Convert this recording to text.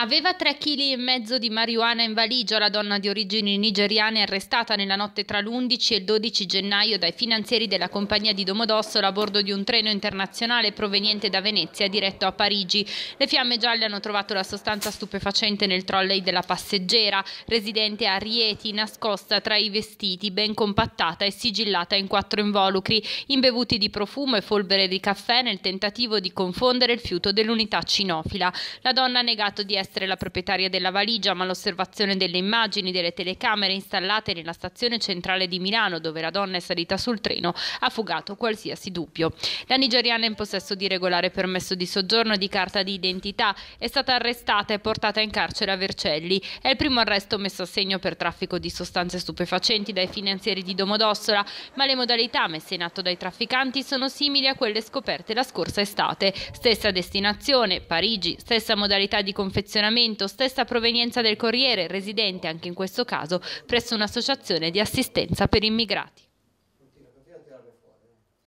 Aveva 3 kg e mezzo di marijuana in valigia la donna di origini nigeriane arrestata nella notte tra l'11 e il 12 gennaio dai finanzieri della compagnia di Domodossola a bordo di un treno internazionale proveniente da Venezia diretto a Parigi. Le fiamme gialle hanno trovato la sostanza stupefacente nel trolley della passeggera, residente a Rieti, nascosta tra i vestiti, ben compattata e sigillata in quattro involucri, imbevuti di profumo e folvere di caffè nel tentativo di confondere il fiuto dell'unità cinofila. La donna ha negato di essere essere la proprietaria della valigia, ma l'osservazione delle immagini delle telecamere installate nella stazione centrale di Milano, dove la donna è salita sul treno, ha fugato qualsiasi dubbio. La nigeriana è in possesso di regolare permesso di soggiorno e di carta di identità è stata arrestata e portata in carcere a Vercelli. È il primo arresto messo a segno per traffico di sostanze stupefacenti dai finanzieri di Domodossola, ma le modalità messe in atto dai trafficanti sono simili a quelle scoperte la scorsa estate. Stessa destinazione, Parigi, stessa modalità di confezione funzionamento, stessa provenienza del corriere, residente anche in questo caso presso un'associazione di assistenza per immigrati.